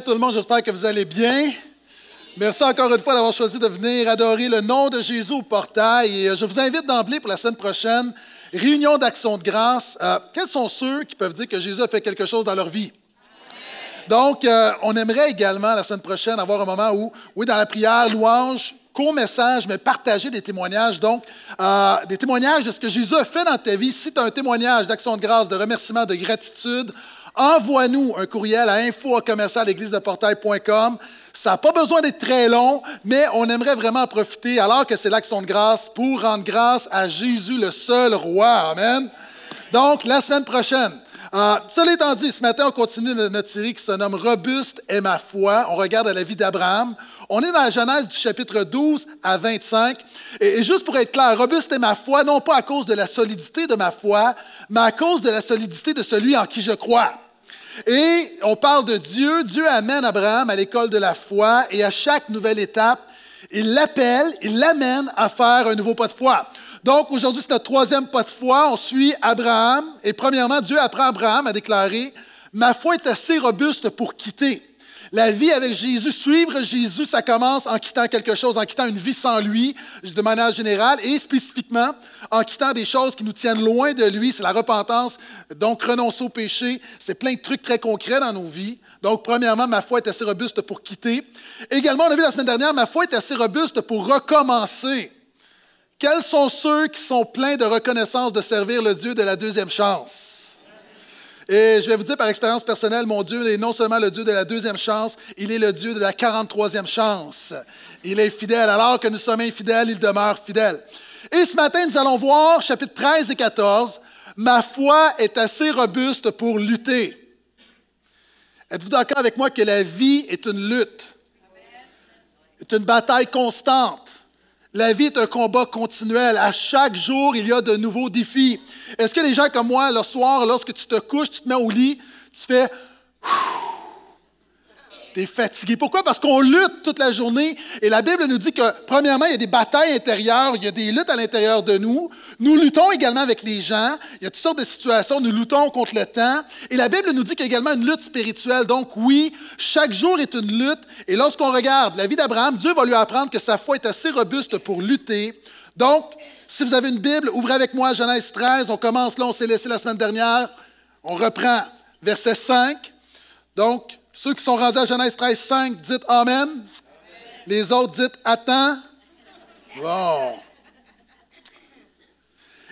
tout le monde, j'espère que vous allez bien. Merci encore une fois d'avoir choisi de venir adorer le nom de Jésus au portail. Euh, je vous invite d'emblée pour la semaine prochaine, réunion d'action de grâce. Euh, quels sont ceux qui peuvent dire que Jésus a fait quelque chose dans leur vie? Donc, euh, on aimerait également la semaine prochaine avoir un moment où, oui, dans la prière, louange, court message, mais partager des témoignages. Donc, des témoignages de ce que Jésus a fait dans ta vie. Si tu as un témoignage d'action de grâce, de remerciement, de gratitude, envoie-nous un courriel à info portail.com. Ça n'a pas besoin d'être très long, mais on aimerait vraiment en profiter, alors que c'est l'action de grâce, pour rendre grâce à Jésus, le seul roi. Amen. Donc, la semaine prochaine. Euh, cela étant dit, ce matin, on continue notre série qui se nomme Robuste est ma foi. On regarde la vie d'Abraham. On est dans la Genèse du chapitre 12 à 25. et, juste pour être clair, Robuste est ma foi, non pas à cause de la solidité de ma foi, mais à cause de la solidité de celui en qui je crois. Et on parle de Dieu. Dieu amène Abraham à l'école de la foi et à chaque nouvelle étape, il l'appelle, il l'amène à faire un nouveau pas de foi. Donc aujourd'hui, c'est notre troisième pas de foi. On suit Abraham. Et premièrement, Dieu apprend Abraham à déclarer, ma foi est assez robuste pour quitter la vie avec Jésus, suivre Jésus, ça commence en quittant quelque chose, en quittant une vie sans lui, de manière générale, et spécifiquement en quittant des choses qui nous tiennent loin de lui. C'est la repentance, donc renoncer au péché. C'est plein de trucs très concrets dans nos vies. Donc, premièrement, ma foi est assez robuste pour quitter. Également, on a vu la semaine dernière, ma foi est assez robuste pour recommencer. Quels sont ceux qui sont pleins de reconnaissance de servir le Dieu de la deuxième chance? Et je vais vous dire par expérience personnelle, mon Dieu est non seulement le Dieu de la deuxième chance, il est le Dieu de la 43e chance. Il est fidèle. Alors que nous sommes infidèles, il demeure fidèle. Et ce matin, nous allons voir, chapitres 13 et 14, Ma foi est assez robuste pour lutter. Êtes-vous d'accord avec moi que la vie est une lutte, C'est une bataille constante? La vie est un combat continuel. À chaque jour, il y a de nouveaux défis. Est-ce que les gens comme moi, le soir, lorsque tu te couches, tu te mets au lit, tu fais fatigué. Pourquoi? Parce qu'on lutte toute la journée. Et la Bible nous dit que, premièrement, il y a des batailles intérieures, il y a des luttes à l'intérieur de nous. Nous luttons également avec les gens. Il y a toutes sortes de situations. Nous luttons contre le temps. Et la Bible nous dit qu'il y a également une lutte spirituelle. Donc, oui, chaque jour est une lutte. Et lorsqu'on regarde la vie d'Abraham, Dieu va lui apprendre que sa foi est assez robuste pour lutter. Donc, si vous avez une Bible, ouvrez avec moi Genèse 13. On commence là, on s'est laissé la semaine dernière. On reprend verset 5. Donc, ceux qui sont rendus à Genèse 13, 5, dites Amen. Les autres, dites Attends.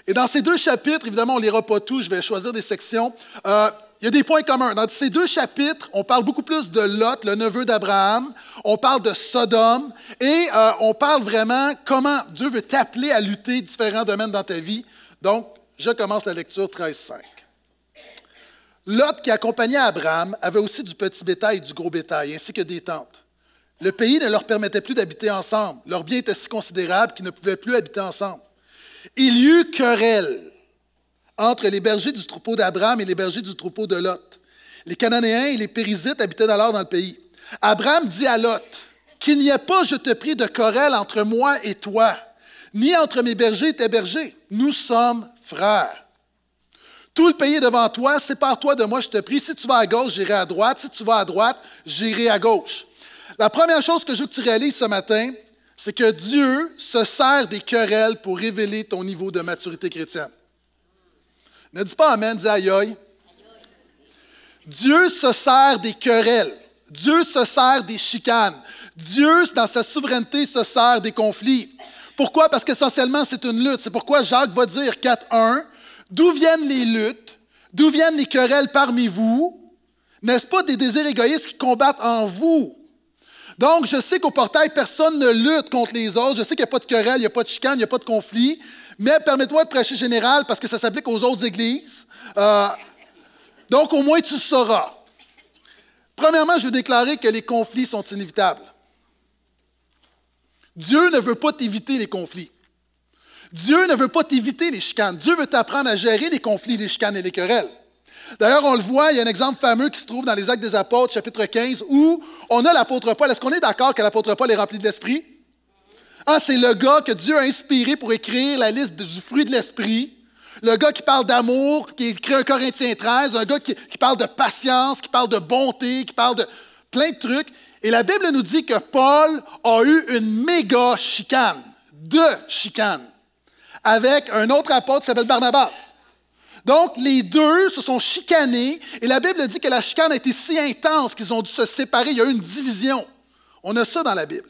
Et dans ces deux chapitres, évidemment, on ne lira pas tout, je vais choisir des sections. Euh, il y a des points communs. Dans ces deux chapitres, on parle beaucoup plus de Lot, le neveu d'Abraham, on parle de Sodome, et euh, on parle vraiment comment Dieu veut t'appeler à lutter différents domaines dans ta vie. Donc, je commence la lecture 13, 5. Lot, qui accompagnait Abraham, avait aussi du petit bétail et du gros bétail, ainsi que des tentes. Le pays ne leur permettait plus d'habiter ensemble. Leur bien était si considérable qu'ils ne pouvaient plus habiter ensemble. Il y eut querelle entre les bergers du troupeau d'Abraham et les bergers du troupeau de Lot. Les Cananéens et les Périsites habitaient alors dans le pays. Abraham dit à Lot, Qu'il n'y ait pas, je te prie, de querelle entre moi et toi, ni entre mes bergers et tes bergers. Nous sommes frères. Tout le pays est devant toi, sépare-toi de moi, je te prie. Si tu vas à gauche, j'irai à droite. Si tu vas à droite, j'irai à gauche. La première chose que je veux que tu réalises ce matin, c'est que Dieu se sert des querelles pour révéler ton niveau de maturité chrétienne. Ne dis pas Amen, dis aïe Dieu se sert des querelles. Dieu se sert des chicanes. Dieu, dans sa souveraineté, se sert des conflits. Pourquoi? Parce qu'essentiellement, c'est une lutte. C'est pourquoi Jacques va dire 4-1. D'où viennent les luttes? D'où viennent les querelles parmi vous? N'est-ce pas des désirs égoïstes qui combattent en vous? Donc, je sais qu'au portail, personne ne lutte contre les autres. Je sais qu'il n'y a pas de querelle, il n'y a pas de chicane, il n'y a pas de conflit. Mais permettez moi de prêcher général parce que ça s'applique aux autres églises. Euh, donc, au moins, tu sauras. Premièrement, je veux déclarer que les conflits sont inévitables. Dieu ne veut pas t'éviter les conflits. Dieu ne veut pas t'éviter les chicanes. Dieu veut t'apprendre à gérer les conflits, les chicanes et les querelles. D'ailleurs, on le voit, il y a un exemple fameux qui se trouve dans les Actes des Apôtres, chapitre 15, où on a l'apôtre Paul. Est-ce qu'on est, d'accord que l'apôtre Paul est rempli de l'Esprit? Ah, c'est le gars que Dieu a inspiré pour écrire la liste du fruit de l'Esprit. Le gars qui parle d'amour, qui écrit un Corinthiens 13, un gars qui, qui parle de patience, qui parle de bonté, qui parle de plein de trucs. Et la Bible nous dit que Paul a eu une méga chicane, deux chicanes avec un autre apôtre qui s'appelle Barnabas. Donc, les deux se sont chicanés et la Bible dit que la chicane a été si intense qu'ils ont dû se séparer. Il y a eu une division. On a ça dans la Bible.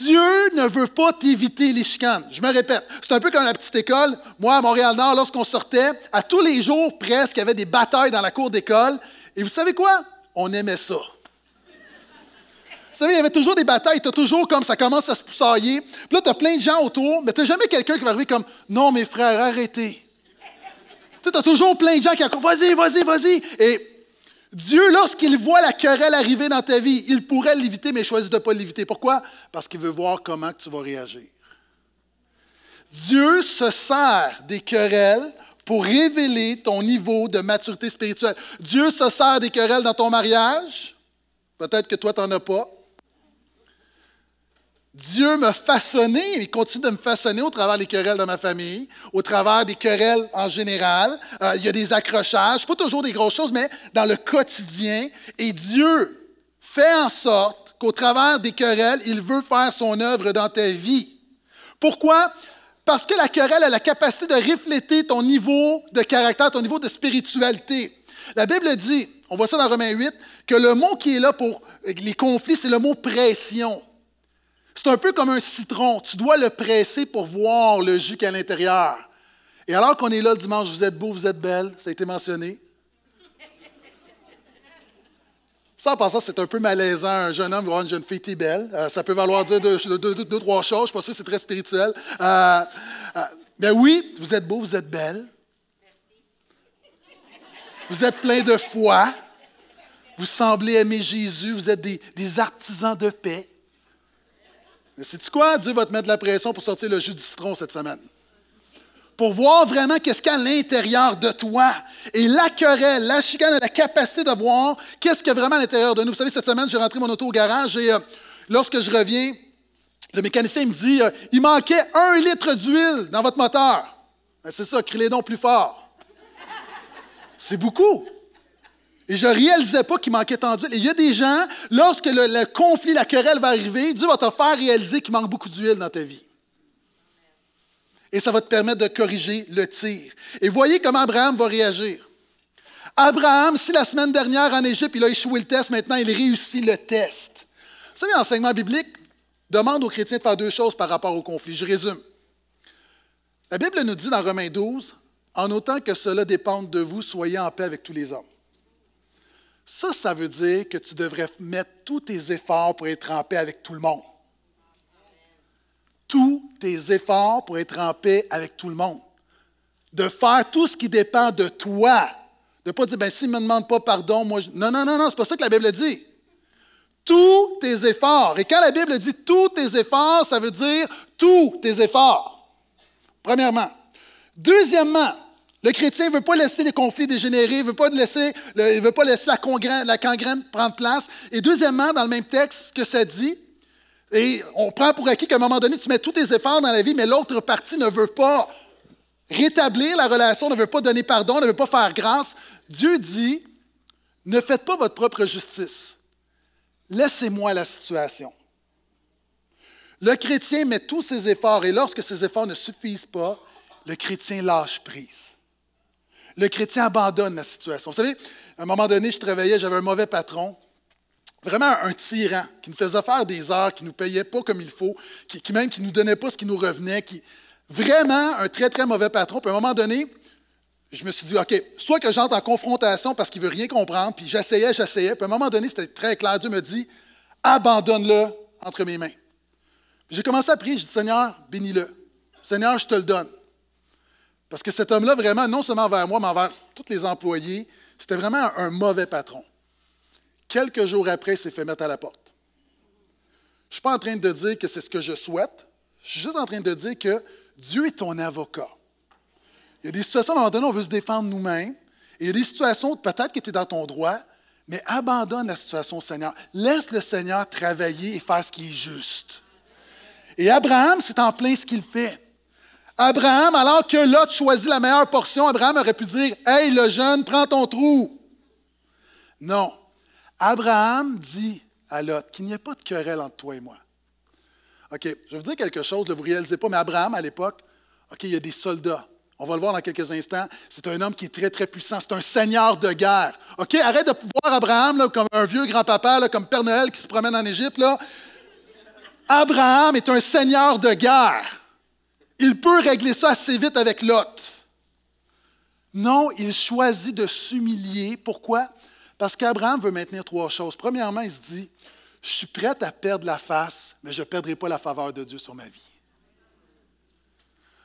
Dieu ne veut pas t'éviter les chicanes. Je me répète, c'est un peu comme la petite école. Moi, à Montréal-Nord, lorsqu'on sortait, à tous les jours presque, il y avait des batailles dans la cour d'école. Et vous savez quoi? On aimait ça savez, il y avait toujours des batailles, tu as toujours comme ça commence à se poussailler. Puis là, as plein de gens autour, mais tu n'as jamais quelqu'un qui va arriver comme Non, mes frères, arrêtez. tu as toujours plein de gens qui vont Vas-y, vas-y, vas-y. Et Dieu, lorsqu'il voit la querelle arriver dans ta vie, il pourrait l'éviter, mais choisit de ne pas l'éviter. Pourquoi? Parce qu'il veut voir comment tu vas réagir. Dieu se sert des querelles pour révéler ton niveau de maturité spirituelle. Dieu se sert des querelles dans ton mariage. Peut-être que toi, tu n'en as pas. Dieu m'a façonné, il continue de me façonner au travers des querelles de ma famille, au travers des querelles en général. Euh, il y a des accrochages, pas toujours des grosses choses, mais dans le quotidien. Et Dieu fait en sorte qu'au travers des querelles, il veut faire son œuvre dans ta vie. Pourquoi? Parce que la querelle a la capacité de refléter ton niveau de caractère, ton niveau de spiritualité. La Bible dit, on voit ça dans Romains 8, que le mot qui est là pour les conflits, c'est le mot pression. C'est un peu comme un citron. Tu dois le presser pour voir le jus à l'intérieur. Et alors qu'on est là le dimanche, vous êtes beau, vous êtes belle, ça a été mentionné. Ça, en passant, c'est un peu malaisant. Un jeune homme voir une jeune fille, t'es belle. Euh, ça peut valoir dire deux, deux, trois choses. Je suis pas sûr que c'est très spirituel. mais euh, euh, ben oui, vous êtes beau, vous êtes belle. Vous êtes plein de foi. Vous semblez aimer Jésus. Vous êtes des artisans de paix. Mais c'est quoi? Dieu va te mettre de la pression pour sortir le jus de citron cette semaine. Pour voir vraiment qu'est-ce qu'il y a à l'intérieur de toi. Et la querelle, la chicane a la capacité de voir qu'est-ce qu'il y a vraiment à l'intérieur de nous. Vous savez, cette semaine, j'ai rentré mon auto au garage et euh, lorsque je reviens, le mécanicien me dit euh, Il manquait un litre d'huile dans votre moteur. Ben, c'est ça, crie les dons plus fort. C'est beaucoup. Et je ne réalisais pas qu'il manquait tant d'huile. Et il y a des gens, lorsque le, conflit, la querelle va arriver, Dieu va te faire réaliser qu'il manque beaucoup d'huile dans ta vie. Et ça va te permettre de corriger le tir. Et voyez comment Abraham va réagir. Abraham, si la semaine dernière en Égypte, il a échoué le test, maintenant il réussit le test. Vous savez, l'enseignement biblique demande aux chrétiens de faire deux choses par rapport au conflit. Je résume. La Bible nous dit dans Romains 12, en autant que cela dépende de vous, soyez en paix avec tous les hommes. Ça, ça veut dire que tu devrais mettre tous tes efforts pour être en paix avec tout le monde. Tous tes efforts pour être en paix avec tout le monde. De faire tout ce qui dépend de toi. De ne pas dire, ben, s'il ne me demande pas pardon, moi, je... Non, non, non, non, c'est pas ça que la Bible dit tous tes efforts. Et quand la Bible dit tous tes efforts, ça veut dire tous tes efforts. Premièrement. Deuxièmement, le chrétien ne veut pas laisser les conflits dégénérer, ne veut pas laisser, la, congrène, prendre place. Et deuxièmement, dans le même texte, ce que ça dit, et on prend pour acquis qu'à un moment donné, tu mets tous tes efforts dans la vie, mais l'autre partie ne veut pas rétablir la relation, ne veut pas donner pardon, ne veut pas faire grâce. Dieu dit, ne faites pas votre propre justice. Laissez-moi la situation. Le chrétien met tous ses efforts et lorsque ses efforts ne suffisent pas, le chrétien lâche prise le chrétien abandonne la situation. Vous savez, à un moment donné, je travaillais, j'avais un mauvais patron, vraiment un tyran qui nous faisait faire des heures, qui ne nous payait pas comme il faut, qui, même qui ne nous donnait pas ce qui nous revenait, qui vraiment un très, très mauvais patron. Puis à un moment donné, je me suis dit, OK, soit que j'entre en confrontation parce qu'il ne veut rien comprendre, puis j'essayais, j'essayais. Puis à un moment donné, c'était très clair. Dieu me dit, abandonne-le entre mes mains. J'ai commencé à prier, j'ai dit, Seigneur, bénis-le. Seigneur, je te le donne. Parce que cet homme-là, vraiment, non seulement envers moi, mais envers tous les employés, c'était vraiment un, mauvais patron. Quelques jours après, il s'est fait mettre à la porte. Je ne suis pas en train de dire que c'est ce que je souhaite. Je suis juste en train de dire que Dieu est ton avocat. Il y a des situations, à un on veut se défendre nous-mêmes. Et il y a des situations, peut-être que tu es dans ton droit, mais abandonne la situation au Seigneur. Laisse le Seigneur travailler et faire ce qui est juste. Et Abraham, c'est en plein ce qu'il fait. Abraham, alors que Lot choisit la meilleure portion, Abraham aurait pu dire Hey, le jeune, prends ton trou. Non. Abraham dit à Lot qu'il n'y a pas de querelle entre toi et moi. OK, je vais vous dire quelque chose, vous ne réalisez pas, mais Abraham, à l'époque, OK, il y a des soldats. On va le voir dans quelques instants. C'est un homme qui est très, très puissant. C'est un seigneur de guerre. OK, arrête de voir Abraham comme un vieux grand-papa, comme Père Noël qui se promène en Égypte. Là. Abraham est un seigneur de guerre. Il peut régler ça assez vite avec l'autre. Non, il choisit de s'humilier. Pourquoi? Parce qu'Abraham veut maintenir trois choses. Premièrement, il se dit, je suis prêt à perdre la face, mais je ne perdrai pas la faveur de Dieu sur ma vie.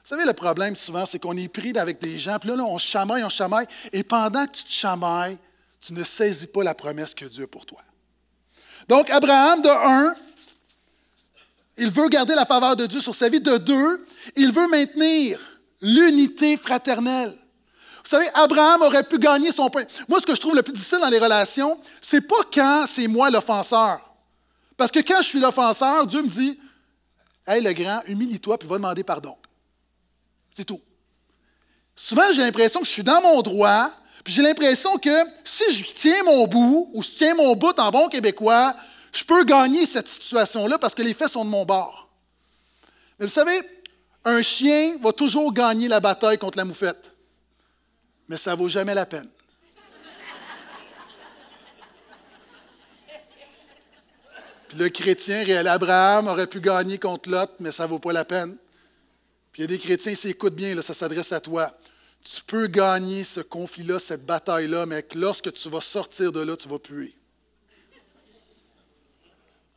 Vous savez, le problème souvent, c'est qu'on est pris avec des gens, puis là, là, on chamaille, on chamaille, et pendant que tu te chamailles, tu ne saisis pas la promesse que Dieu a pour toi. Donc, Abraham, de un, il veut garder la faveur de Dieu sur sa vie. De deux, il veut maintenir l'unité fraternelle. Vous savez, Abraham aurait pu gagner son point. Moi, ce que je trouve le plus difficile dans les relations, c'est pas quand c'est moi l'offenseur. Parce que quand je suis l'offenseur, Dieu me dit "Hé, le grand, humilie-toi puis va demander pardon. C'est tout. Souvent, j'ai l'impression que je suis dans mon droit, puis j'ai l'impression que si je tiens mon bout, ou si je tiens mon bout en bon québécois, je peux gagner cette situation-là parce que les faits sont de mon bord. Mais vous savez, un chien va toujours gagner la bataille contre la moufette, mais ça ne vaut jamais la peine. Puis le chrétien, réel Abraham, aurait pu gagner contre Lot, mais ça ne vaut pas la peine. Puis il y a des chrétiens, s'écoutent bien, là, ça s'adresse à toi. Tu peux gagner ce conflit-là, cette bataille-là, mais lorsque tu vas sortir de là, tu vas puer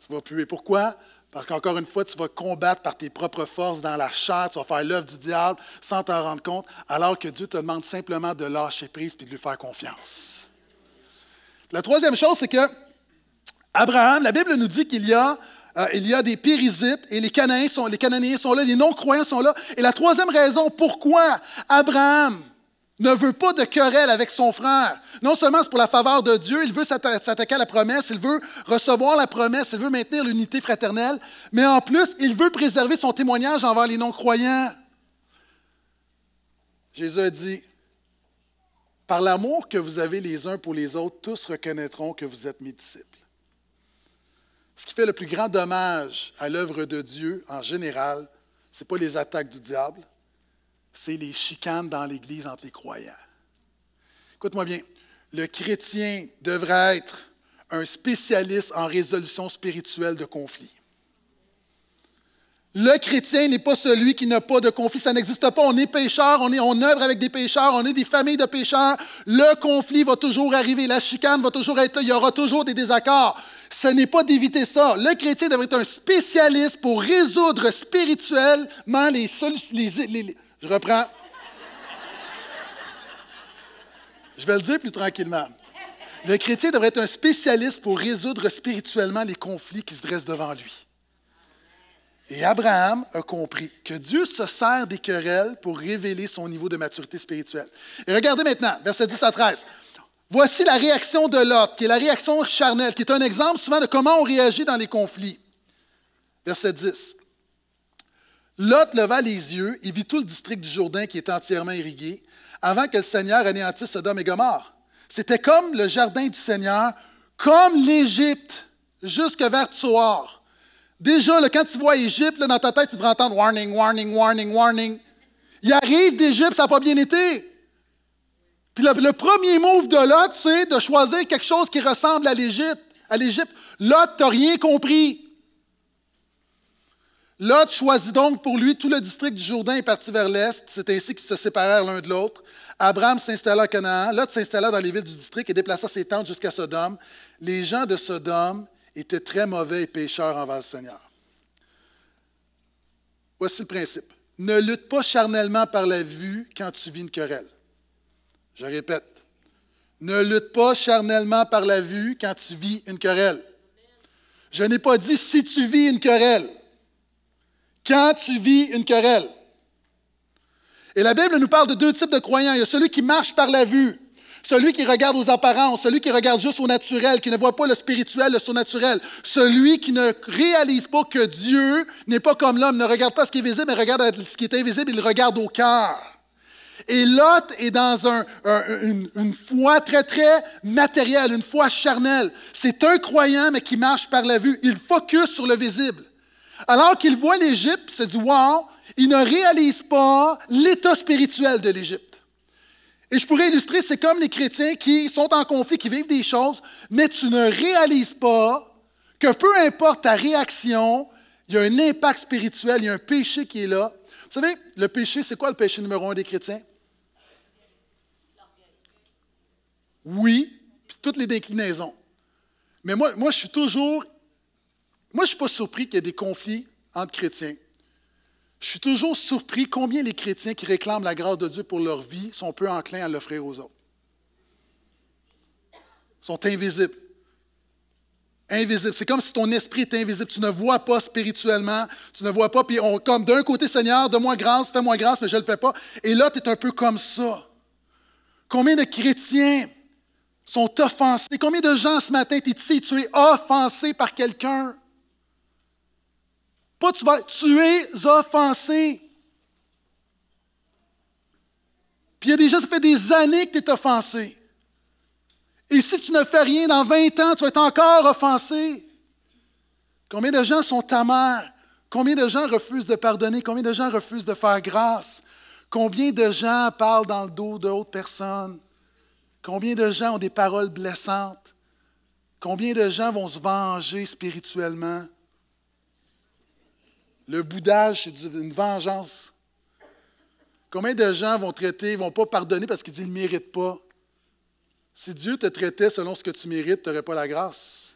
tu vas puer. Pourquoi? Parce qu'encore une fois, tu vas combattre par tes propres forces dans la chair, tu vas faire l'œuvre du diable sans t'en rendre compte, alors que Dieu te demande simplement de lâcher prise et de lui faire confiance. La troisième chose, c'est que Abraham, la Bible nous dit qu'il y a euh, il y a des Périsites et les Cananéens sont, les Cananéens sont là, les non-croyants sont là. Et la troisième raison pourquoi Abraham ne veut pas de querelle avec son frère. Non seulement c'est pour la faveur de Dieu, il veut s'attaquer à la promesse, il veut recevoir la promesse, il veut maintenir l'unité fraternelle, mais en plus, il veut préserver son témoignage envers les non-croyants. Jésus a dit, Par l'amour que vous avez les uns pour les autres, tous reconnaîtront que vous êtes mes disciples. Ce qui fait le plus grand dommage à l'œuvre de Dieu en général, ce n'est pas les attaques du diable, c'est les chicanes dans l'Église entre les croyants. Écoute-moi bien, le chrétien devrait être un spécialiste en résolution spirituelle de conflits. Le chrétien n'est pas celui qui n'a pas de conflit. Ça n'existe pas. On est pécheur, on, est, œuvre avec des pécheurs, on est des familles de pécheurs. Le conflit va toujours arriver, la chicane va toujours être là, il y aura toujours des désaccords. Ce n'est pas d'éviter ça. Le chrétien devrait être un spécialiste pour résoudre spirituellement les, les, les, je reprends. Je vais le dire plus tranquillement. Le chrétien devrait être un spécialiste pour résoudre spirituellement les conflits qui se dressent devant lui. Et Abraham a compris que Dieu se sert des querelles pour révéler son niveau de maturité spirituelle. Et regardez maintenant, verset 10 à 13. Voici la réaction de Lot, qui est la réaction charnelle, qui est un exemple souvent de comment on réagit dans les conflits. Verset 10. Lot leva les yeux et vit tout le district du Jourdain qui était entièrement irrigué, avant que le Seigneur anéantisse Sodome et Gomorre. C'était comme le jardin du Seigneur, comme l'Égypte, jusque vers Tsoar. Déjà, quand tu vois Égypte, dans ta tête, tu devrais entendre warning, warning, warning, warning. Il arrive d'Égypte, ça n'a pas bien été. Puis le, premier move de Lot, c'est de choisir quelque chose qui ressemble à l'Égypte. À Lot, tu rien compris. L'autre choisit donc pour lui tout le district du Jourdain et partit vers l'est. C'est ainsi qu'ils se séparèrent l'un de l'autre. Abraham s'installa à Canaan, L'autre s'installa dans les villes du district et déplaça ses tentes jusqu'à Sodome. Les gens de Sodome étaient très mauvais et pécheurs envers le Seigneur. Voici le principe. Ne lutte pas charnellement par la vue quand tu vis une querelle. Je répète. Ne lutte pas charnellement par la vue quand tu vis une querelle. Je n'ai pas dit si tu vis une querelle quand tu vis une querelle. Et la Bible nous parle de deux types de croyants. Il y a celui qui marche par la vue, celui qui regarde aux apparences, celui qui regarde juste au naturel, qui ne voit pas le spirituel, le surnaturel, celui qui ne réalise pas que Dieu n'est pas comme l'homme, ne regarde pas ce qui est visible, mais regarde ce qui est invisible, il regarde au cœur. Et Lot est dans une, foi très, très matérielle, une foi charnelle. C'est un croyant, mais qui marche par la vue. Il focus sur le visible. Alors qu'il voit l'Égypte, se dit « wow, il ne réalise pas l'état spirituel de l'Égypte. Et je pourrais illustrer, c'est comme les chrétiens qui sont en conflit, qui vivent des choses, mais tu ne réalises pas que peu importe ta réaction, il y a un impact spirituel, il y a un péché qui est là. Vous savez, le péché, c'est quoi le péché numéro un des chrétiens? Oui, puis toutes les déclinaisons. Mais moi, moi je suis toujours moi, je ne suis pas surpris qu'il y ait des conflits entre chrétiens. Je suis toujours surpris combien les chrétiens qui réclament la grâce de Dieu pour leur vie sont peu enclins à l'offrir aux autres. Ils sont invisibles. Invisibles. C'est comme si ton esprit était invisible. Tu ne vois pas spirituellement. Tu ne vois pas. Puis comme d'un côté, Seigneur, donne-moi grâce, fais-moi grâce, mais je ne le fais pas. Et là, tu es un peu comme ça. Combien de chrétiens sont offensés? Combien de gens ce matin, tu ici, tu es offensé par quelqu'un? Pas tu vas, tu es offensé. Puis il y a des gens, ça fait des années que tu es offensé. Et si tu ne fais rien, dans 20 ans, tu vas être encore offensé. Combien de gens sont amers? Combien de gens refusent de pardonner? Combien de gens refusent de faire grâce? Combien de gens parlent dans le dos d'autres personnes? Combien de gens ont des paroles blessantes? Combien de gens vont se venger spirituellement? Le boudage, c'est une vengeance. Combien de gens vont traiter, ne vont pas pardonner parce qu'ils disent ne méritent pas? Si Dieu te traitait selon ce que tu mérites, tu n'aurais pas la grâce.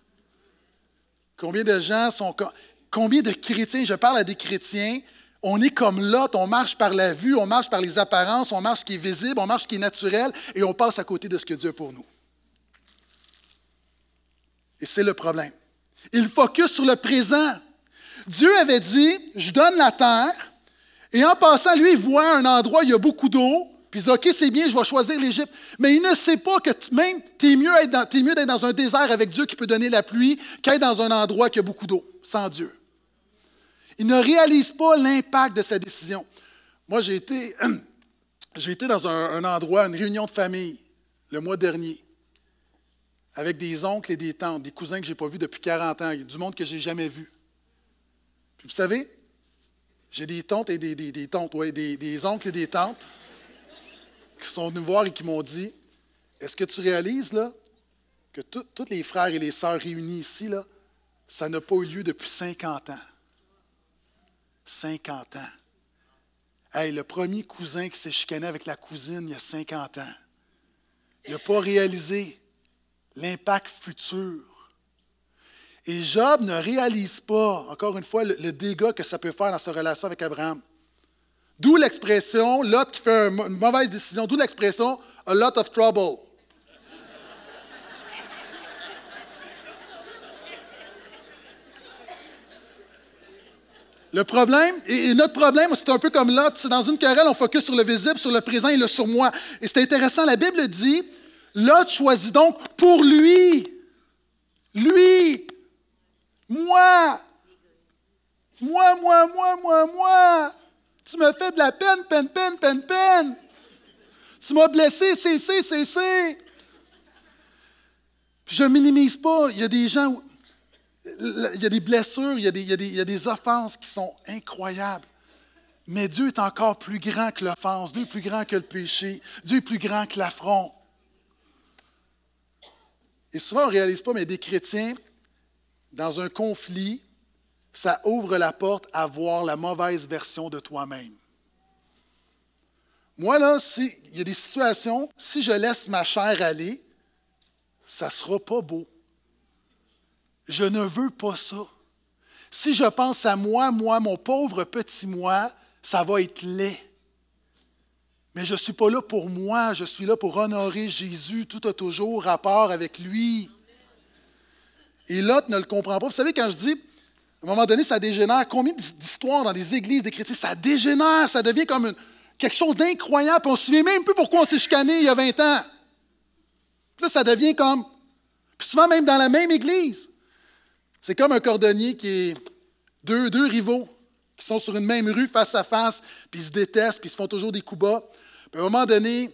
Combien de gens sont. Combien de chrétiens, je parle à des chrétiens, on est comme Lot, on marche par la vue, on marche par les apparences, on marche ce qui est visible, on marche ce qui est naturel et on passe à côté de ce que Dieu a pour nous. Et c'est le problème. Il focus sur le présent. Dieu avait dit, je donne la terre, et en passant, lui, il voit un endroit où il y a beaucoup d'eau, puis il dit, OK, c'est bien, je vais choisir l'Égypte. Mais il ne sait pas que même, tu es mieux d'être dans, dans, un désert avec Dieu qui peut donner la pluie qu'être dans un endroit qui a beaucoup d'eau, sans Dieu. Il ne réalise pas l'impact de sa décision. Moi, j'ai été, dans un, un endroit, une réunion de famille, le mois dernier, avec des oncles et des tantes, des cousins que je n'ai pas vus depuis 40 ans, du monde que je n'ai jamais vu vous savez, j'ai des tantes et des, des, des tantes, des, oncles et des tantes qui sont venus voir et qui m'ont dit Est-ce que tu réalises là, que tous les frères et les sœurs réunis ici, là, ça n'a pas eu lieu depuis 50 ans 50 ans. Hey, le premier cousin qui s'est chicané avec la cousine il y a 50 ans, il n'a pas réalisé l'impact futur et Job ne réalise pas, encore une fois, le, dégât que ça peut faire dans sa relation avec Abraham. D'où l'expression, Lot qui fait une mauvaise décision, d'où l'expression a lot of trouble. Le problème, et, notre problème, c'est un peu comme Lot, c'est dans une querelle, on focus sur le visible, sur le présent et le sur moi. Et c'est intéressant, la Bible dit, Lot choisit donc pour lui, lui, moi, moi, moi, moi, moi, moi. Tu me fais de la peine, peine, peine, peine, peine. Tu m'as blessé, c'est, c'est, c'est, c'est. Je ne minimise pas. Il y a des gens Il y a des blessures, il y a des, il a des, il y a des offenses qui sont incroyables. Mais Dieu est encore plus grand que l'offense, Dieu est plus grand que le péché, Dieu est plus grand que l'affront. Et souvent, on ne réalise pas, mais des chrétiens dans un conflit, ça ouvre la porte à voir la mauvaise version de toi-même. Moi, là, il y a des situations, si je laisse ma chair aller, ça ne sera pas beau. Je ne veux pas ça. Si je pense à moi, moi, mon pauvre petit moi, ça va être laid. Mais je ne suis pas là pour moi, je suis là pour honorer Jésus. Tout a toujours rapport avec lui. Et l'autre ne le comprend pas. Vous savez, quand je dis, à un moment donné, ça dégénère, combien d'histoires dans les églises des chrétiens, ça dégénère, ça devient comme quelque chose d'incroyable, on ne se souvient même plus pourquoi on s'est chicané il y a 20 ans. Puis là, ça devient comme, puis souvent même dans la même église. C'est comme un cordonnier qui est deux, deux rivaux qui sont sur une même rue face à face, puis ils se détestent, puis se font toujours des coups bas. Puis à un moment donné,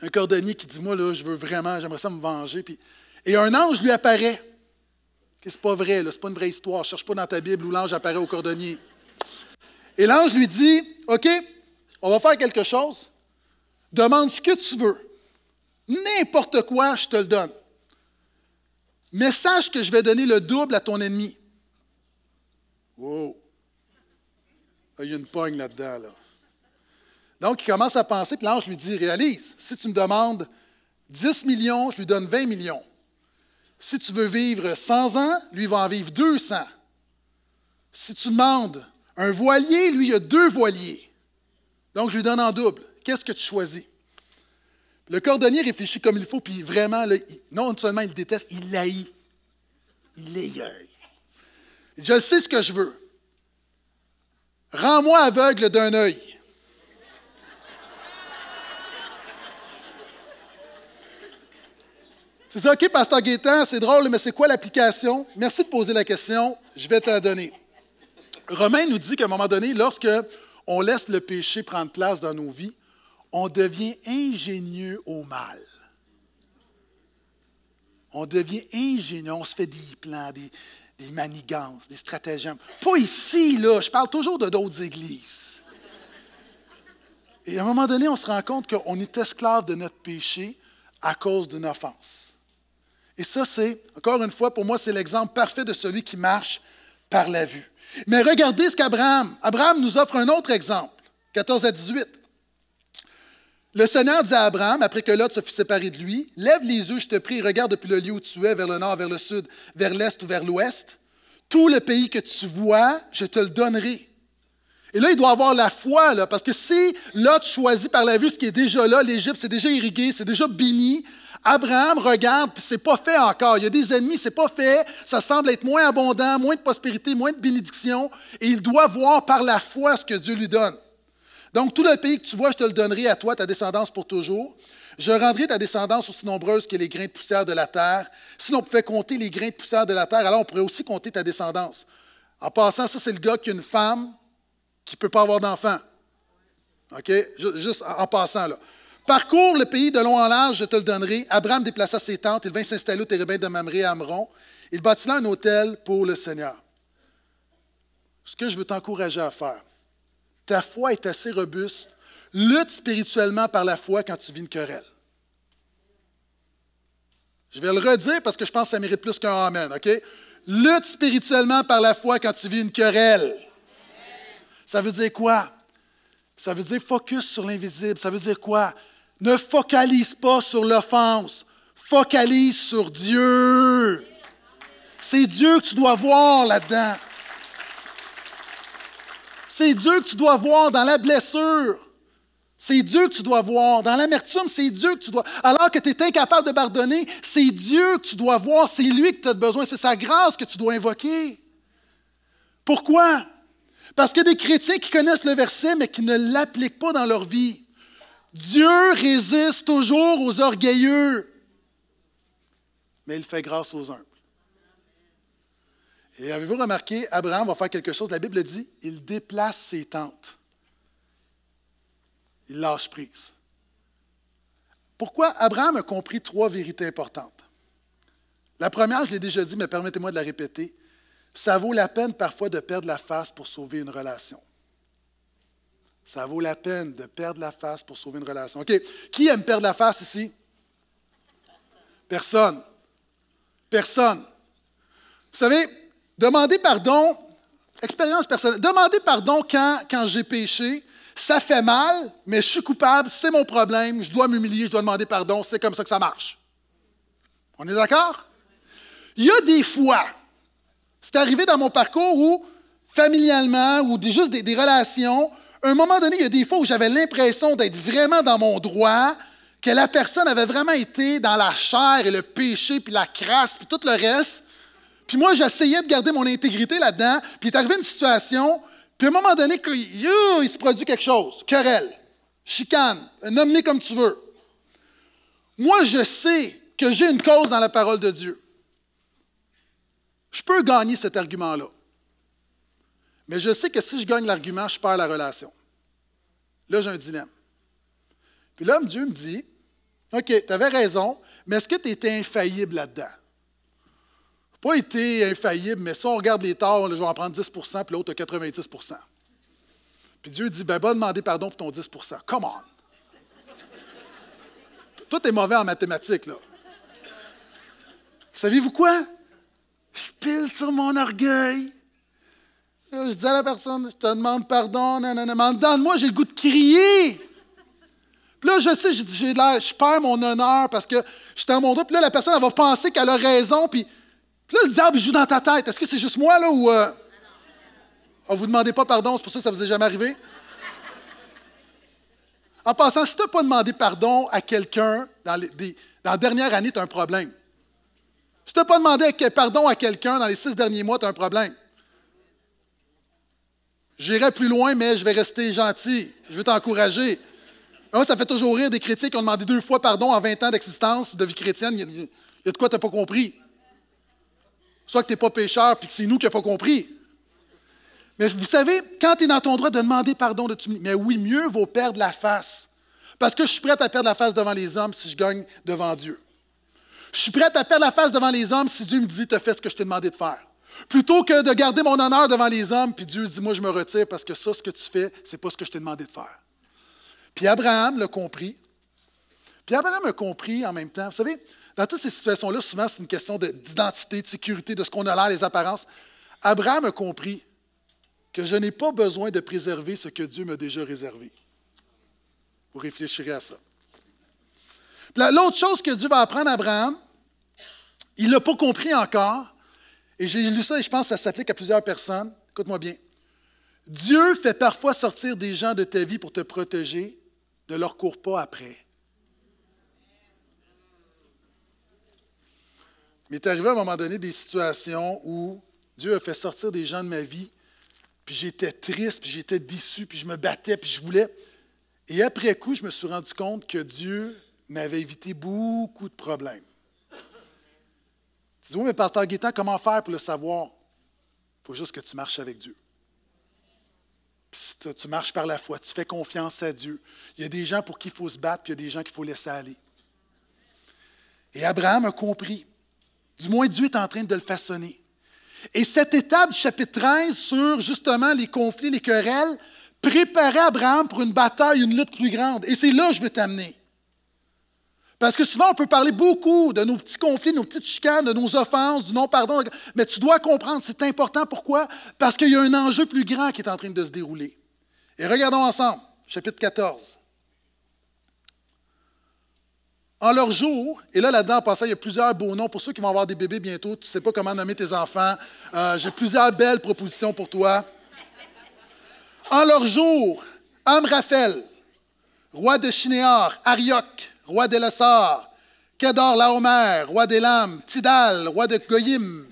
un cordonnier qui dit Moi, là, je veux vraiment, j'aimerais ça me venger. Puis... Et un ange lui apparaît c'est pas vrai, c'est pas une vraie histoire, cherche pas dans ta Bible où l'ange apparaît au cordonnier. Et l'ange lui dit, OK, on va faire quelque chose, demande ce que tu veux. N'importe quoi, je te le donne. Mais sache que je vais donner le double à ton ennemi. Wow! Ah, il y a une pogne là-dedans. Donc, il commence à penser, puis l'ange lui dit Réalise, si tu me demandes 10 millions, je lui donne 20 millions. Si tu veux vivre 100 ans, lui va en vivre 200. Si tu demandes un voilier, lui, il a deux voiliers. Donc, je lui donne en double. Qu'est-ce que tu choisis? Le cordonnier réfléchit comme il faut, puis vraiment, non seulement il déteste, il l'aïe. Il l'aïe. Je sais ce que je veux. Rends-moi aveugle d'un œil. C'est ça, OK, Pasteur Gaétan, c'est drôle, mais c'est quoi l'application? Merci de poser la question, je vais te la donner. Romain nous dit qu'à un moment donné, lorsque on laisse le péché prendre place dans nos vies, on devient ingénieux au mal. On devient ingénieux, on se fait des plans, des, des manigances, des stratagèmes. Pas ici, là, je parle toujours de d'autres églises. Et à un moment donné, on se rend compte qu'on est esclave de notre péché à cause d'une offense. Et ça, c'est, encore une fois, pour moi, c'est l'exemple parfait de celui qui marche par la vue. Mais regardez ce qu'Abraham, Abraham nous offre un autre exemple, 14 à 18. Le Seigneur dit à Abraham, après que l'autre se fût séparé de lui, Lève les yeux, je te prie, regarde depuis le lieu où tu es, vers le nord, vers le sud, vers l'est ou vers l'ouest. Tout le pays que tu vois, je te le donnerai. Et là, il doit avoir la foi, parce que si l'autre choisit par la vue ce qui est déjà là, l'Égypte, c'est déjà irrigué, c'est déjà béni, Abraham regarde, puis c'est pas fait encore. Il y a des ennemis, c'est pas fait. Ça semble être moins abondant, moins de prospérité, moins de bénédiction. Et il doit voir par la foi ce que Dieu lui donne. Donc, tout le pays que tu vois, je te le donnerai à toi, ta descendance pour toujours. Je rendrai ta descendance aussi nombreuse que les grains de poussière de la terre. Si l'on pouvait compter les grains de poussière de la terre, alors on pourrait aussi compter ta descendance. En passant, ça, c'est le gars qui a une femme qui ne peut pas avoir d'enfant. OK? Juste en passant, là. Parcours le pays de long en large, je te le donnerai. Abraham déplaça ses tentes, il vint s'installer au térébin de Mamré à Amron. Il bâtit là un hôtel pour le Seigneur. Ce que je veux t'encourager à faire, ta foi est assez robuste. Lutte spirituellement par la foi quand tu vis une querelle. Je vais le redire parce que je pense que ça mérite plus qu'un Amen, OK? Lutte spirituellement par la foi quand tu vis une querelle. Ça veut dire quoi? Ça veut dire focus sur l'invisible. Ça veut dire quoi? Ne focalise pas sur l'offense, focalise sur Dieu. C'est Dieu que tu dois voir là-dedans. C'est Dieu que tu dois voir dans la blessure. C'est Dieu que tu dois voir. Dans l'amertume, c'est Dieu que tu dois. Alors que tu es incapable de pardonner, c'est Dieu que tu dois voir. C'est lui que tu as besoin. C'est sa grâce que tu dois invoquer. Pourquoi? Parce que des chrétiens qui connaissent le verset, mais qui ne l'appliquent pas dans leur vie. Dieu résiste toujours aux orgueilleux, mais il fait grâce aux humbles. Et avez-vous remarqué, Abraham va faire quelque chose, la Bible dit, il déplace ses tentes. Il lâche prise. Pourquoi Abraham a compris trois vérités importantes? La première, je l'ai déjà dit, mais permettez-moi de la répéter. Ça vaut la peine parfois de perdre la face pour sauver une relation. Ça vaut la peine de perdre la face pour sauver une relation. OK. Qui aime perdre la face ici? Personne. Personne. Vous savez, demander pardon, expérience personnelle, demander pardon quand, quand j'ai péché, ça fait mal, mais je suis coupable, c'est mon problème, je dois m'humilier, je dois demander pardon, c'est comme ça que ça marche. On est d'accord? Il y a des fois, c'est arrivé dans mon parcours où, familialement, ou juste des relations, à un moment donné, il y a des fois où j'avais l'impression d'être vraiment dans mon droit, que la personne avait vraiment été dans la chair et le péché, puis la crasse, puis tout le reste. Puis moi, j'essayais de garder mon intégrité là-dedans. Puis il est arrivé une situation, puis à un moment donné, il se produit quelque chose. Querelle, chicane, nomme-les comme tu veux. Moi, je sais que j'ai une cause dans la parole de Dieu. Je peux gagner cet argument-là. Mais je sais que si je gagne l'argument, je perds la relation. Là, j'ai un dilemme. Puis l'homme Dieu me dit OK, tu avais raison, mais est-ce que tu étais infaillible là-dedans? Pas été infaillible, mais si on regarde les torts, je vais en prendre 10 puis l'autre 90 Puis Dieu dit ben, va demander pardon pour ton 10 Come on! Tout est mauvais en mathématiques, là. Savez-vous quoi? Je pile sur mon orgueil. Je dis à la personne, je te demande pardon, non Mais en dedans moi, j'ai le goût de crier. Puis là, je sais, je, j'ai l'air, je perds mon honneur parce que j'étais en mon dos. Puis là, la personne, elle va penser qu'elle a raison. Puis, là, le diable joue dans ta tête. Est-ce que c'est juste moi, là, ou. Euh... ne vous demandez pas pardon, c'est pour ça que ça vous est jamais arrivé? En passant, si tu n'as pas demandé pardon à quelqu'un dans, les, dans la dernière année, tu as un problème. Si tu n'as pas demandé pardon à quelqu'un dans les six derniers mois, tu as un problème. J'irai plus loin, mais je vais rester gentil. Je veux t'encourager. ça fait toujours rire des chrétiens qui ont demandé deux fois pardon en 20 ans d'existence de vie chrétienne. Il y, a de quoi tu n'as pas compris. Soit que tu n'es pas pécheur puis que c'est nous qui n'avons pas compris. Mais vous savez, quand tu es dans ton droit de demander pardon de tu mais oui, mieux vaut perdre la face. Parce que je suis prêt à perdre la face devant les hommes si je gagne devant Dieu. Je suis prête à perdre la face devant les hommes si Dieu me dit, tu as fait ce que je t'ai demandé de faire. Plutôt que de garder mon honneur devant les hommes, puis Dieu dit, moi je me retire parce que ça, ce que tu fais, c'est pas ce que je t'ai demandé de faire. Puis Abraham l'a compris. Puis Abraham a compris en même temps. Vous savez, dans toutes ces situations-là, souvent c'est une question d'identité, de, sécurité, de ce qu'on a l'air, les apparences. Abraham a compris que je n'ai pas besoin de préserver ce que Dieu m'a déjà réservé. Vous réfléchirez à ça. L'autre chose que Dieu va apprendre à Abraham, il ne l'a pas compris encore, et j'ai lu ça et je pense que ça s'applique à plusieurs personnes. Écoute-moi bien. Dieu fait parfois sortir des gens de ta vie pour te protéger, de leur cours pas après. Mais es arrivé à un moment donné des situations où Dieu a fait sortir des gens de ma vie, puis j'étais triste, puis j'étais déçu, puis je me battais, puis je voulais. Et après coup, je me suis rendu compte que Dieu m'avait évité beaucoup de problèmes. Tu dis, oui, mais pasteur Guetta, comment faire pour le savoir? Il faut juste que tu marches avec Dieu. Puis tu marches par la foi, tu fais confiance à Dieu. Il y a des gens pour qui il faut se battre, puis il y a des gens qu'il faut laisser aller. Et Abraham a compris. Du moins, Dieu est en train de le façonner. Et cette étape du chapitre 13 sur justement les conflits, les querelles, préparait Abraham pour une bataille, une lutte plus grande. Et c'est là que je veux t'amener. Parce que souvent, on peut parler beaucoup de nos petits conflits, de nos petites chicanes, de nos offenses, du non-pardon, mais tu dois comprendre, c'est important. Pourquoi? Parce qu'il y a un enjeu plus grand qui est en train de se dérouler. Et regardons ensemble, chapitre 14. En leur jour, et là, là-dedans, en passant, il y a plusieurs beaux noms. Pour ceux qui vont avoir des bébés bientôt, tu ne sais pas comment nommer tes enfants. Euh, j'ai plusieurs belles propositions pour toi. En leur jour, Amraphel, roi de Chinéor, Arioc, roi d'Elassar, Kedor Laomer, roi d'Elam, Tidal, roi de Goyim,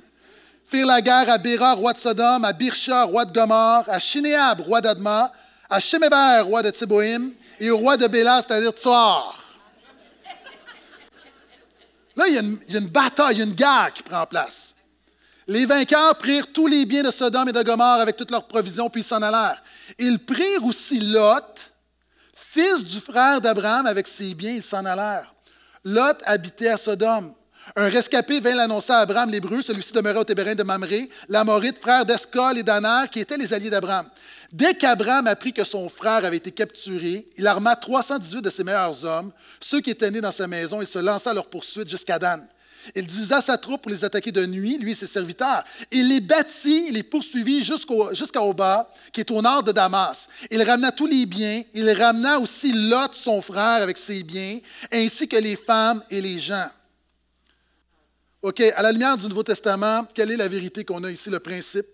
firent la guerre à Béra, roi de Sodome, à Bircha, roi de Gomorre, à Shineab, roi d'Adma, à Shemeber, roi de Tiboïm, et au roi de Béla, c'est-à-dire Tsoar. Là, il y, a une, il une bataille, il y a une guerre qui prend place. Les vainqueurs prirent tous les biens de Sodome et de Gomorre avec toutes leurs provisions, puis s'en allèrent. Ils prirent aussi Lot, fils du frère d'Abraham avec ses biens, ils s'en allèrent. Lot habitait à Sodome. Un rescapé vint l'annoncer à Abraham l'Hébreu, celui-ci demeurait au Tébérin de Mamré, l'Amorite, frère d'Escol et d'Anar, qui étaient les alliés d'Abraham. Dès qu'Abraham apprit que son frère avait été capturé, il arma 318 de ses meilleurs hommes, ceux qui étaient nés dans sa maison, et se lança à leur poursuite jusqu'à Dan. Il divisa sa troupe pour les attaquer de nuit, lui et ses serviteurs. Il les battit, il les poursuivit jusqu'à Oba, qui est au nord de Damas. Il ramena tous les biens. Il ramena aussi Lot, son frère, avec ses biens, ainsi que les femmes et les gens. OK, à la lumière du Nouveau Testament, quelle est la vérité qu'on a ici, le principe?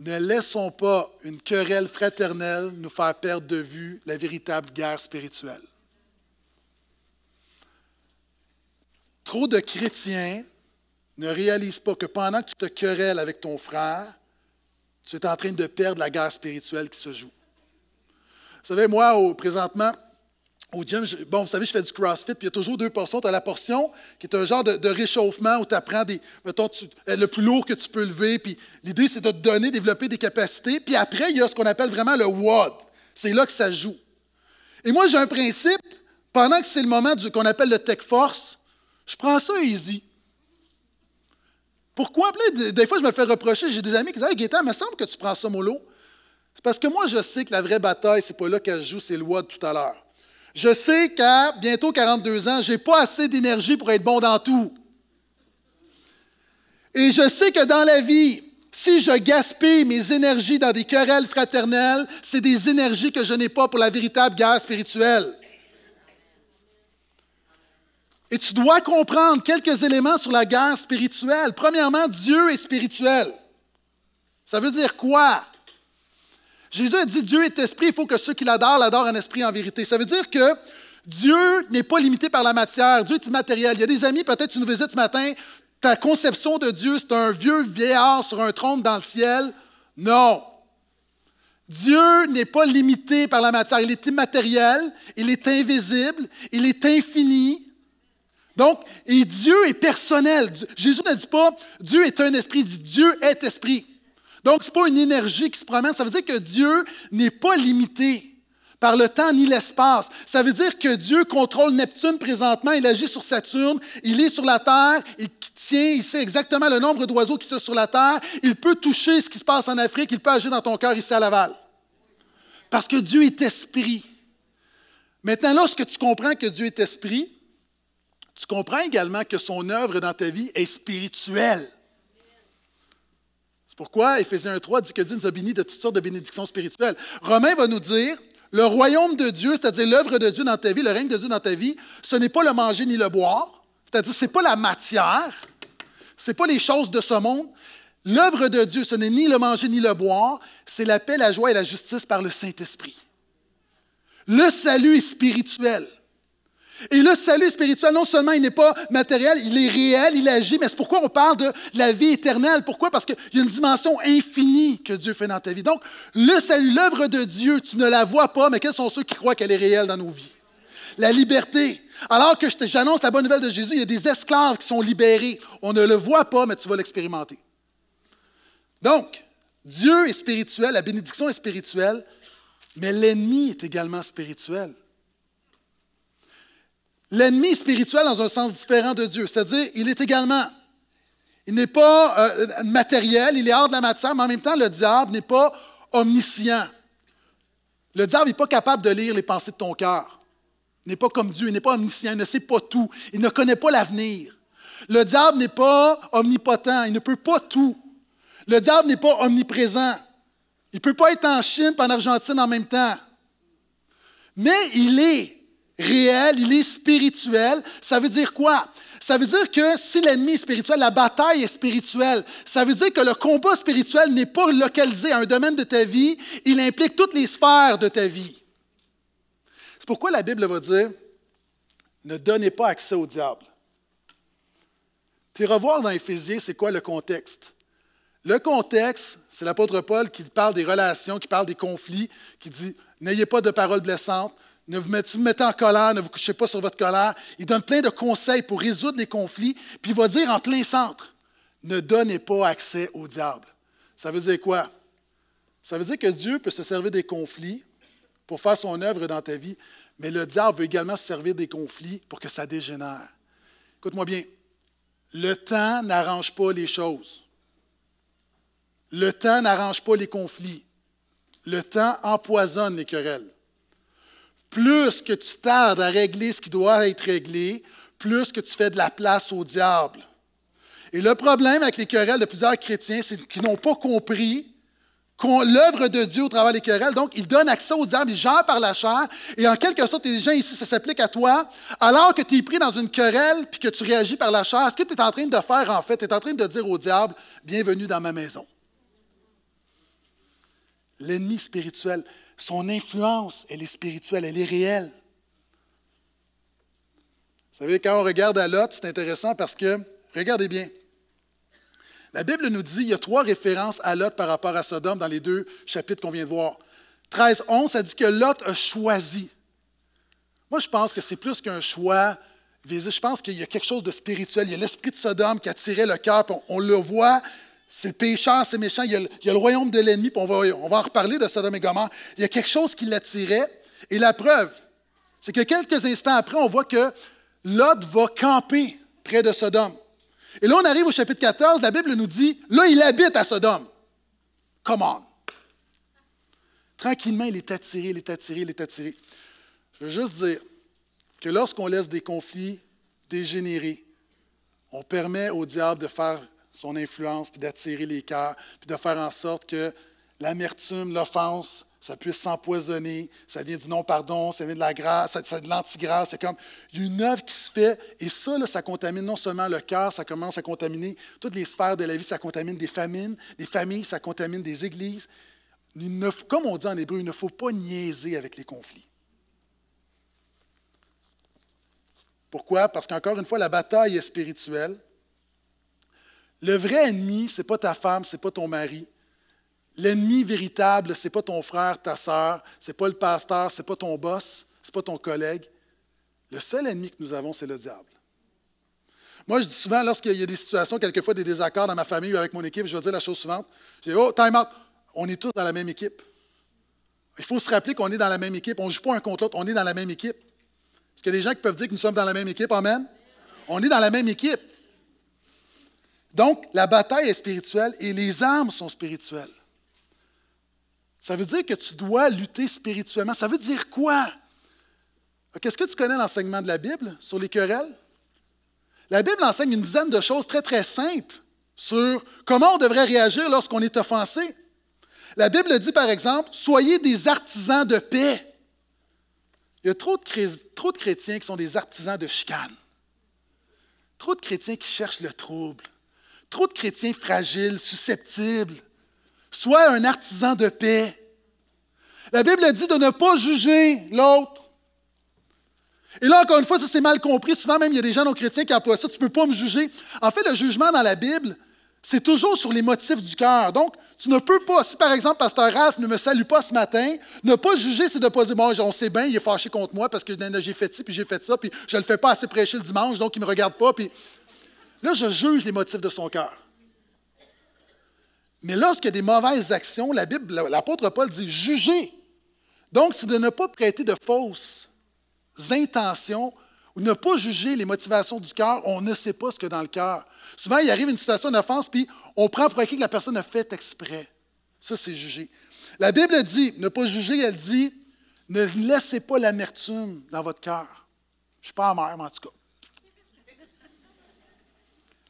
Ne laissons pas une querelle fraternelle nous faire perdre de vue la véritable guerre spirituelle. Trop de chrétiens ne réalisent pas que pendant que tu te querelles avec ton frère, tu es en train de perdre la guerre spirituelle qui se joue. Vous savez, moi, présentement, au gym, bon, vous savez, je fais du CrossFit, puis il y a toujours deux portions. Tu as la portion qui est un genre de, réchauffement où tu apprends des, mettons, euh, le plus lourd que tu peux lever, puis l'idée, c'est de te donner, développer des capacités. Puis après, il y a ce qu'on appelle vraiment le WOD. C'est là que ça joue. Et moi, j'ai un principe, pendant que c'est le moment qu'on appelle le Tech Force, je prends ça easy. Pourquoi? des fois, je me fais reprocher. J'ai des amis qui disent Hey, Gaétan, il me semble que tu prends ça mollo. C'est parce que moi, je sais que la vraie bataille, c'est pas là qu'elle joue, ces lois de tout à l'heure. Je sais qu'à bientôt 42 ans, je n'ai pas assez d'énergie pour être bon dans tout. Et je sais que dans la vie, si je gaspille mes énergies dans des querelles fraternelles, c'est des énergies que je n'ai pas pour la véritable guerre spirituelle. Et tu dois comprendre quelques éléments sur la guerre spirituelle. Premièrement, Dieu est spirituel. Ça veut dire quoi? Jésus a dit Dieu est esprit, il faut que ceux qui l'adorent l'adorent en esprit en vérité. Ça veut dire que Dieu n'est pas limité par la matière, Dieu est immatériel. Il y a des amis, peut-être tu nous visites ce matin, ta conception de Dieu, c'est un vieux vieillard sur un trône dans le ciel. Non. Dieu n'est pas limité par la matière, il est immatériel, il est invisible, il est infini, donc, et Dieu est personnel. Jésus ne dit pas Dieu est un esprit, il dit Dieu est esprit. Donc, ce n'est pas une énergie qui se promène. Ça veut dire que Dieu n'est pas limité par le temps ni l'espace. Ça veut dire que Dieu contrôle Neptune présentement, il agit sur Saturne, il est sur la Terre, il tient, il sait exactement le nombre d'oiseaux qui sont sur la Terre, il peut toucher ce qui se passe en Afrique, il peut agir dans ton cœur ici à Laval. Parce que Dieu est esprit. Maintenant, lorsque tu comprends que Dieu est esprit, tu comprends également que son œuvre dans ta vie est spirituelle. C'est pourquoi Éphésiens 1.3 dit que Dieu nous a bénis de toutes sortes de bénédictions spirituelles. Romain va nous dire, le royaume de Dieu, c'est-à-dire l'œuvre de Dieu dans ta vie, le règne de Dieu dans ta vie, ce n'est pas le manger ni le boire, c'est-à-dire ce n'est pas la matière, ce n'est pas les choses de ce monde. L'œuvre de Dieu, ce n'est ni le manger ni le boire, c'est la paix, la joie et la justice par le Saint-Esprit. Le salut est spirituel. Et le salut spirituel, non seulement il n'est pas matériel, il est réel, il agit, mais c'est pourquoi on parle de la vie éternelle. Pourquoi? Parce qu'il y a une dimension infinie que Dieu fait dans ta vie. Donc, le salut, l'œuvre de Dieu, tu ne la vois pas, mais quels sont ceux qui croient qu'elle est réelle dans nos vies? La liberté. Alors que j'annonce la bonne nouvelle de Jésus, il y a des esclaves qui sont libérés. On ne le voit pas, mais tu vas l'expérimenter. Donc, Dieu est spirituel, la bénédiction est spirituelle, mais l'ennemi est également spirituel l'ennemi spirituel dans un sens différent de Dieu. C'est-à-dire, il est également. Il n'est pas euh, matériel, il est hors de la matière, mais en même temps, le diable n'est pas omniscient. Le diable n'est pas capable de lire les pensées de ton cœur. Il n'est pas comme Dieu, il n'est pas omniscient, il ne sait pas tout, il ne connaît pas l'avenir. Le diable n'est pas omnipotent, il ne peut pas tout. Le diable n'est pas omniprésent. Il ne peut pas être en Chine et en Argentine en même temps. Mais il est réel, il est spirituel. Ça veut dire quoi? Ça veut dire que si l'ennemi est spirituel, la bataille est spirituelle. Ça veut dire que le combat spirituel n'est pas localisé à un domaine de ta vie, il implique toutes les sphères de ta vie. C'est pourquoi la Bible va dire, ne donnez pas accès au diable. Tu revoir dans Éphésiens, c'est quoi le contexte? Le contexte, c'est l'apôtre Paul qui parle des relations, qui parle des conflits, qui dit, n'ayez pas de paroles blessantes, ne vous, mettez, en colère, ne vous couchez pas sur votre colère. Il donne plein de conseils pour résoudre les conflits, puis il va dire en plein centre, ne donnez pas accès au diable. Ça veut dire quoi? Ça veut dire que Dieu peut se servir des conflits pour faire son œuvre dans ta vie, mais le diable veut également se servir des conflits pour que ça dégénère. Écoute-moi bien, le temps n'arrange pas les choses. Le temps n'arrange pas les conflits. Le temps empoisonne les querelles. Plus que tu tardes à régler ce qui doit être réglé, plus que tu fais de la place au diable. Et le problème avec les querelles de plusieurs chrétiens, c'est qu'ils n'ont pas compris l'œuvre de Dieu au travers des querelles. Donc, ils donnent accès au diable, ils gèrent par la chair. Et en quelque sorte, les gens ici, ça s'applique à toi. Alors que tu es pris dans une querelle puis que tu réagis par la chair, ce que tu es en train de faire, en fait, tu es en train de dire au diable, bienvenue dans ma maison. L'ennemi spirituel. Son influence, elle est spirituelle, elle est réelle. Vous savez, quand on regarde à Lot, c'est intéressant parce que, regardez bien, la Bible nous dit, il y a trois références à Lot par rapport à Sodome dans les deux chapitres qu'on vient de voir. 13, 11, ça dit que Lot a choisi. Moi, je pense que c'est plus qu'un choix je pense qu'il y a quelque chose de spirituel. Il y a l'esprit de Sodome qui attirait le cœur. On, on, le voit c'est pécheur, c'est méchant. Il y, a le, royaume de l'ennemi, puis on va, en reparler de Sodome et Gomorre. Il y a quelque chose qui l'attirait. Et la preuve, c'est que quelques instants après, on voit que Lot va camper près de Sodome. Et là, on arrive au chapitre 14, la Bible nous dit, là, il habite à Sodome. Come on. Tranquillement, il est attiré, il est attiré, il est attiré. Je veux juste dire que lorsqu'on laisse des conflits dégénérer, on permet au diable de faire son influence, puis d'attirer les cœurs, puis de faire en sorte que l'amertume, l'offense, ça puisse s'empoisonner, ça vient du non-pardon, ça vient de la grâce, ça, vient de l'antigrâce. C'est comme une œuvre qui se fait. Et ça, ça contamine non seulement le cœur, ça commence à contaminer toutes les sphères de la vie, ça contamine des famines, des familles, ça contamine des églises. comme on dit en hébreu, il ne faut pas niaiser avec les conflits. Pourquoi? Parce qu'encore une fois, la bataille est spirituelle. Le vrai ennemi, ce n'est pas ta femme, ce n'est pas ton mari. L'ennemi véritable, ce n'est pas ton frère, ta sœur, ce n'est pas le pasteur, ce n'est pas ton boss, ce n'est pas ton collègue. Le seul ennemi que nous avons, c'est le diable. Moi, je dis souvent, lorsqu'il y a des situations, quelquefois des désaccords dans ma famille ou avec mon équipe, je vais dire la chose suivante. Je dis, oh, time out, on est tous dans la même équipe. Il faut se rappeler qu'on est dans la même équipe. On ne joue pas un contre l'autre, on est dans la même équipe. Est-ce qu'il y a des gens qui peuvent dire que nous sommes dans la même équipe? même? On est dans la même équipe. Donc, la bataille est spirituelle et les armes sont spirituelles. Ça veut dire que tu dois lutter spirituellement. Ça veut dire quoi? Euh, qu'est-ce que tu connais l'enseignement de la Bible sur les querelles? La Bible enseigne une dizaine de choses très, très simples sur comment on devrait réagir lorsqu'on est offensé. La Bible dit, par exemple, soyez des artisans de paix. Il y a trop de, trop de chrétiens qui sont des artisans de chicanes. Trop de chrétiens qui cherchent le trouble. Trop de chrétiens fragiles, susceptibles. soit un artisan de paix. La Bible dit de ne pas juger l'autre. Et là, encore une fois, ça c'est mal compris. Souvent, même, il y a des gens non chrétiens qui emploient ça. Tu ne peux pas me juger. En fait, le jugement dans la Bible, c'est toujours sur les motifs du cœur. Donc, tu ne peux pas, si par exemple, Pasteur Ralph ne me salue pas ce matin, ne pas juger, c'est de ne pas dire, bon, on sait bien, il est fâché contre moi parce que j'ai fait ci, puis j'ai fait ça, puis je ne le fais pas assez prêcher le dimanche, donc il ne me regarde pas, puis Là, je juge les motifs de son cœur. Mais lorsqu'il y a des mauvaises actions, la Bible, l'apôtre Paul dit juger ». Donc, c'est de ne pas prêter de fausses intentions ou ne pas juger les motivations du cœur. On ne sait pas ce que dans le cœur. Souvent, il arrive une situation d'offense, puis on prend pour acquis que la personne a fait exprès. Ça, c'est juger. La Bible dit ne pas juger, elle dit ne laissez pas l'amertume dans votre cœur. Je ne suis pas amer, en tout cas.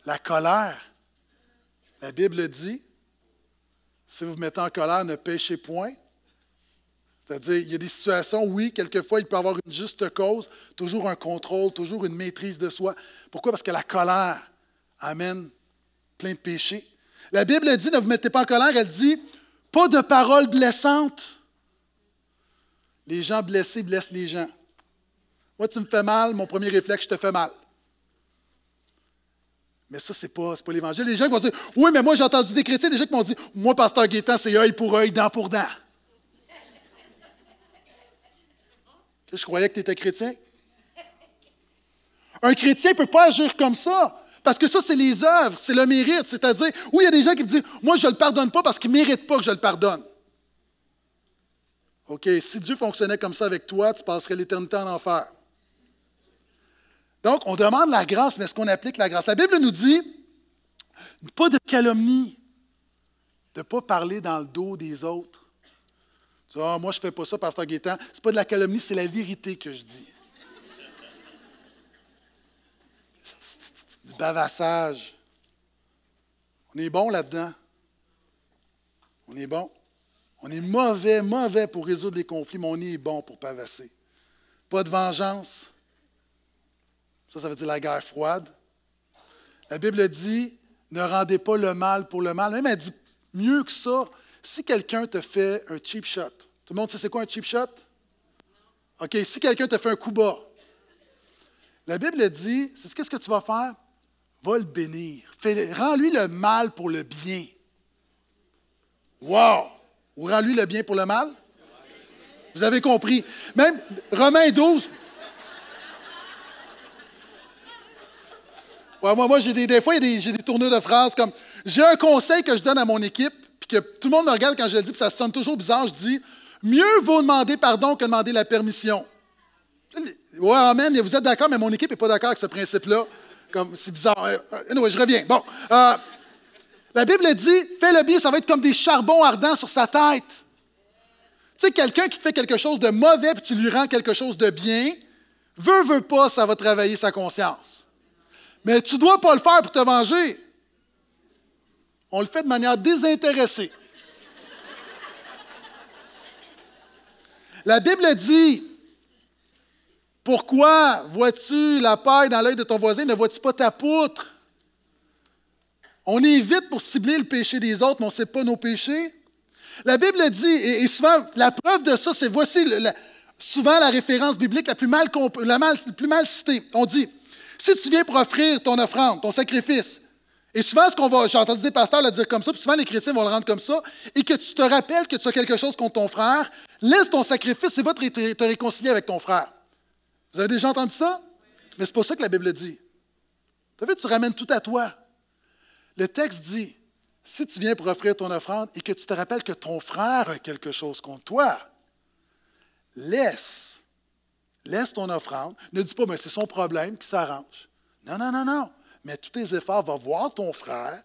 La colère. La Bible dit, si vous vous mettez en colère, ne péchez point. C'est-à-dire, il y a des situations, oui, quelquefois, il peut y avoir une juste cause, toujours un contrôle, toujours une maîtrise de soi. Pourquoi? Parce que la colère amène plein de péchés. La Bible dit, ne vous mettez pas en colère, elle dit, pas de paroles blessantes. Les gens blessés blessent les gens. Moi, tu me fais mal, mon premier réflexe, je te fais mal. Mais ça, c'est pas, pas l'Évangile. Les gens vont dire Oui, mais moi, j'ai entendu des chrétiens, des gens qui m'ont dit Moi, pasteur Gaétan, c'est œil pour œil, dent pour dent. Je croyais que tu étais chrétien. Un chrétien ne peut pas agir comme ça. Parce que ça, c'est les œuvres, c'est le mérite. C'est-à-dire, oui, il y a des gens qui me disent Moi, je ne le pardonne pas parce qu'il ne mérite pas que je le pardonne. OK, si Dieu fonctionnait comme ça avec toi, tu passerais l'éternité en enfer. Donc, on demande la grâce, mais est-ce qu'on applique la grâce? La Bible nous dit pas de calomnie, de ne pas parler dans le dos des autres. Tu dis moi, je ne fais pas ça, Pasteur Gaétan. Ce pas de la calomnie, c'est la vérité que je dis. du bavassage. On est bon là-dedans. On est bon. On est mauvais, mauvais pour résoudre les conflits, mais on est bon pour pavasser. Pas de vengeance. Ça, ça veut dire la guerre froide. La Bible dit ne rendez pas le mal pour le mal. Même elle dit mieux que ça si quelqu'un te fait un cheap shot. Tout le monde sait c'est quoi un cheap shot? OK, si quelqu'un te fait un coup bas, la Bible dit c'est qu'est-ce que tu vas faire? Va le bénir. Rends-lui le mal pour le bien. Wow! Ou rends-lui le bien pour le mal? Vous avez compris. Même Romains 12, moi, moi j'ai des, fois, j'ai des tournures de phrases comme J'ai un conseil que je donne à mon équipe, puis que tout le monde me regarde quand je le dis, puis ça sonne toujours bizarre. Je dis Mieux vaut demander pardon que demander la permission. Ouais, amen, ah, vous êtes d'accord, mais mon équipe n'est pas d'accord avec ce principe-là. c'est bizarre. Anyway, je reviens. Bon. Euh, la Bible dit Fais le bien, ça va être comme des charbons ardents sur sa tête. Tu sais, quelqu'un qui te fait quelque chose de mauvais, puis tu lui rends quelque chose de bien, veut, veut pas, ça va travailler sa conscience. Mais tu ne dois pas le faire pour te venger. On le fait de manière désintéressée. La Bible dit Pourquoi vois-tu la paille dans l'œil de ton voisin, ne vois-tu pas ta poutre On évite pour cibler le péché des autres, mais on ne sait pas nos péchés. La Bible dit, et, souvent, la preuve de ça, c'est voici souvent la référence biblique la plus mal, la mal, la plus mal citée. On dit si tu viens pour offrir ton offrande, ton sacrifice, et souvent, ce qu'on va, j'ai entendu des pasteurs le dire comme ça, puis souvent les chrétiens vont le rendre comme ça, et que tu te rappelles que tu as quelque chose contre ton frère, laisse ton sacrifice et va te, réconcilier avec ton frère. Vous avez déjà entendu ça? Mais c'est pas ça que la Bible dit. Tu vu, tu ramènes tout à toi. Le texte dit, si tu viens pour offrir ton offrande et que tu te rappelles que ton frère a quelque chose contre toi, laisse laisse ton offrande. Ne dis pas, mais c'est son problème qui s'arrange. Non, non, non, non. Mais tous tes efforts, vont voir ton frère,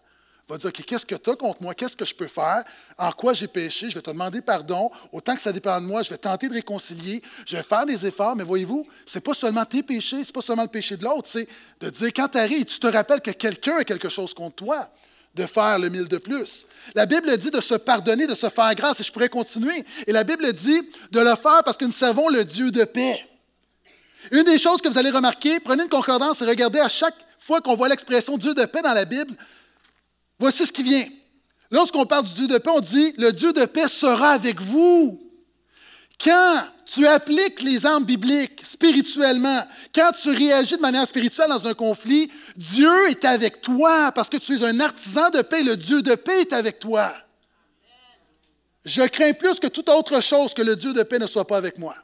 va dire, qu'est-ce que tu as contre moi? Qu'est-ce que je peux faire? En quoi j'ai péché? Je vais te demander pardon. Autant que ça dépend de moi, je vais tenter de réconcilier. Je vais faire des efforts, mais voyez-vous, ce n'est pas seulement tes péchés, c'est pas seulement le péché de l'autre. C'est de dire, quand tu arrives, tu te rappelles que quelqu'un a quelque chose contre toi de faire le mille de plus. La Bible dit de se pardonner, de se faire grâce, et je pourrais continuer. Et la Bible dit de le faire parce que nous savons le Dieu de paix. Une des choses que vous allez remarquer, prenez une concordance et regardez à chaque fois qu'on voit l'expression Dieu de paix dans la Bible, voici ce qui vient. Lorsqu'on parle du Dieu de paix, on dit le Dieu de paix sera avec vous. Quand tu appliques les armes bibliques spirituellement, quand tu réagis de manière spirituelle dans un conflit, Dieu est avec toi parce que tu es un artisan de paix. Le Dieu de paix est avec toi. Je crains plus que toute autre chose que le Dieu de paix ne soit pas avec moi.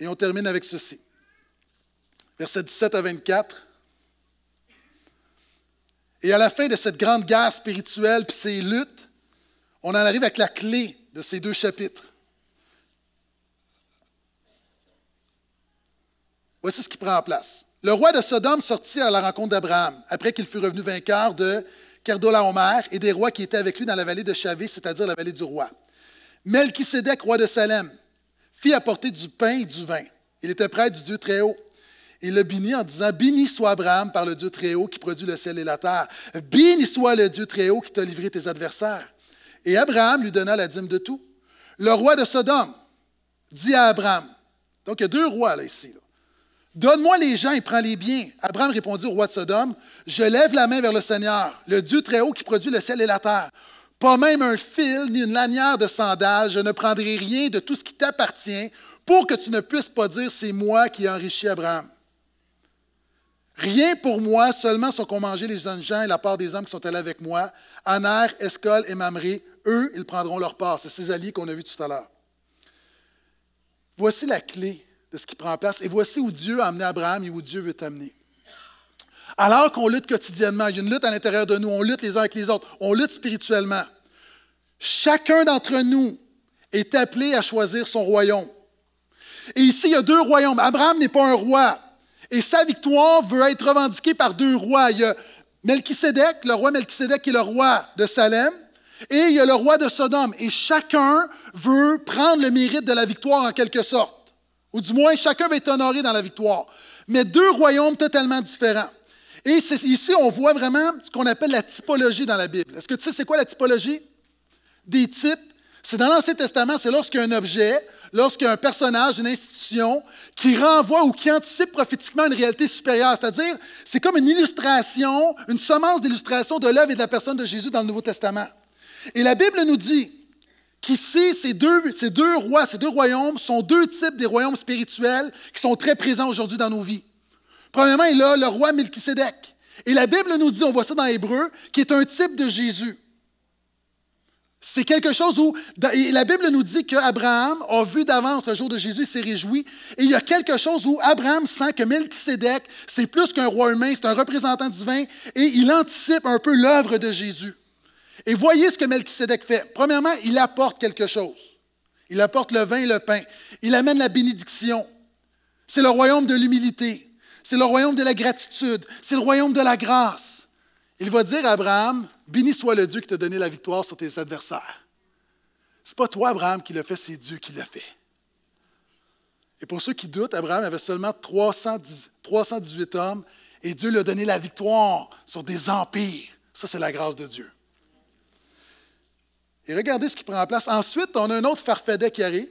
Et on termine avec ceci. Verset 17 à 24. Et à la fin de cette grande guerre spirituelle puis ces luttes, on en arrive avec la clé de ces deux chapitres. Voici ce qui prend en place. Le roi de Sodome sortit à la rencontre d'Abraham, après qu'il fut revenu vainqueur de Kerdolaomer et des rois qui étaient avec lui dans la vallée de Chavé, c'est-à-dire la vallée du roi. Melchisédek, roi de Salem, fit apporter du pain et du vin. Il était près du Dieu Très-Haut. Il le bénit en disant, Béni soit Abraham par le Dieu Très-Haut qui produit le ciel et la terre. Béni soit le Dieu Très-Haut qui t'a livré tes adversaires. Et Abraham lui donna la dîme de tout. Le roi de Sodome dit à Abraham, donc il y a deux rois là ici, Donne-moi les gens et prends les biens. Abraham répondit au roi de Sodome, Je lève la main vers le Seigneur, le Dieu Très-Haut qui produit le ciel et la terre pas même un fil ni une lanière de sandales, je ne prendrai rien de tout ce qui t'appartient pour que tu ne puisses pas dire c'est moi qui ai enrichi Abraham. Rien pour moi, seulement ce qu'ont mangé les jeunes gens et la part des hommes qui sont allés avec moi. Aner, Escol et Mamré, eux, ils prendront leur part. C'est ces alliés qu'on a vus tout à l'heure. Voici la clé de ce qui prend place et voici où Dieu a amené Abraham et où Dieu veut t'amener. Alors qu'on lutte quotidiennement, il y a une lutte à l'intérieur de nous, on lutte les uns avec les autres, on lutte spirituellement. Chacun d'entre nous est appelé à choisir son royaume. Et ici, il y a deux royaumes. Abraham n'est pas un roi. Et sa victoire veut être revendiquée par deux rois. Il y a Melchisédek, le roi Melchisedec qui est le roi de Salem, et il y a le roi de Sodome. Et chacun veut prendre le mérite de la victoire en quelque sorte. Ou du moins, chacun veut être honoré dans la victoire. Mais deux royaumes totalement différents. Et ici, on voit vraiment ce qu'on appelle la typologie dans la Bible. Est-ce que tu sais c'est quoi la typologie? Des types. C'est dans l'Ancien Testament, c'est lorsqu'il y a un objet, lorsqu'il y a un personnage, une institution, qui renvoie ou qui anticipe prophétiquement une réalité supérieure. C'est-à-dire, c'est comme une illustration, une semence d'illustration de l'œuvre et de la personne de Jésus dans le Nouveau Testament. Et la Bible nous dit qu'ici, ces deux, ces deux rois, ces deux royaumes sont deux types des royaumes spirituels qui sont très présents aujourd'hui dans nos vies. Premièrement, il a le roi Melchisédek. Et la Bible nous dit, on voit ça dans Hébreu, qui est un type de Jésus. C'est quelque chose où la Bible nous dit qu'Abraham a vu d'avance le jour de Jésus, s'est réjoui. Et il y a quelque chose où Abraham sent que Melchisédek, c'est plus qu'un roi humain, c'est un représentant divin, et il anticipe un peu l'œuvre de Jésus. Et voyez ce que Melchisédek fait. Premièrement, il apporte quelque chose. Il apporte le vin et le pain. Il amène la bénédiction. C'est le royaume de l'humilité. C'est le royaume de la gratitude. C'est le royaume de la grâce. Il va dire à Abraham, béni soit le Dieu qui t'a donné la victoire sur tes adversaires. C'est pas toi, Abraham, qui l'a fait, c'est Dieu qui l'a fait. Et pour ceux qui doutent, Abraham avait seulement 318 hommes et Dieu lui a donné la victoire sur des empires. Ça, c'est la grâce de Dieu. Et regardez ce qui prend place. Ensuite, on a un autre farfadet qui arrive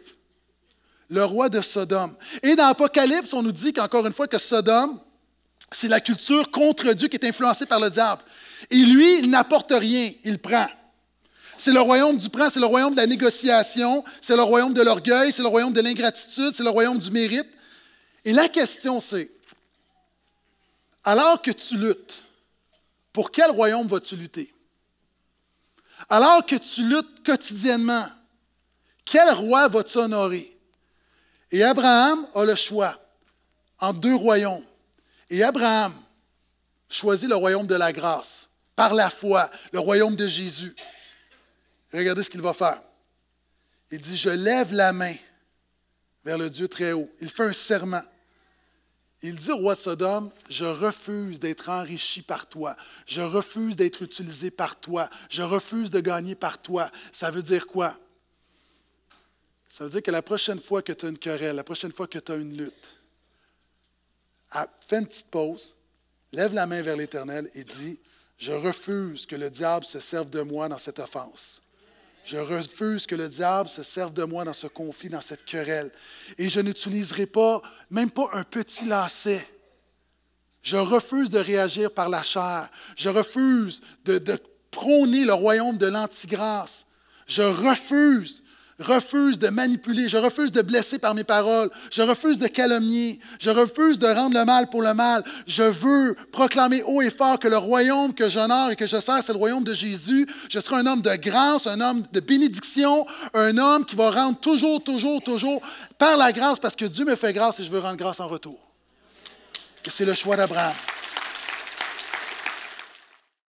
le roi de Sodome. Et dans l'Apocalypse, on nous dit qu'encore une fois que Sodome, c'est la culture contre Dieu qui est influencée par le diable. Et lui, il n'apporte rien, il prend. C'est le royaume du prend, c'est le royaume de la négociation, c'est le royaume de l'orgueil, c'est le royaume de l'ingratitude, c'est le royaume du mérite. Et la question c'est, alors que tu luttes, pour quel royaume vas-tu lutter? Alors que tu luttes quotidiennement, quel roi vas-tu honorer? Et Abraham a le choix entre deux royaumes. Et Abraham choisit le royaume de la grâce, par la foi, le royaume de Jésus. Regardez ce qu'il va faire. Il dit, je lève la main vers le Dieu très haut. Il fait un serment. Il dit au roi de Sodome, je refuse d'être enrichi par toi, je refuse d'être utilisé par toi, je refuse de gagner par toi. Ça veut dire quoi? Ça veut dire que la prochaine fois que tu as une querelle, la prochaine fois que tu as une lutte, ah, fais une petite pause, lève la main vers l'Éternel et dis, je refuse que le diable se serve de moi dans cette offense. Je refuse que le diable se serve de moi dans ce conflit, dans cette querelle. Et je n'utiliserai pas, même pas un petit lacet. Je refuse de réagir par la chair. Je refuse de, de prôner le royaume de l'antigrâce. Je refuse je refuse de manipuler, je refuse de blesser par mes paroles, je refuse de calomnier, je refuse de rendre le mal pour le mal. Je veux proclamer haut et fort que le royaume que j'honore et que je sers, c'est le royaume de Jésus. Je serai un homme de grâce, un homme de bénédiction, un homme qui va rendre toujours, toujours, toujours par la grâce, parce que Dieu me fait grâce et je veux rendre grâce en retour. c'est le choix d'Abraham.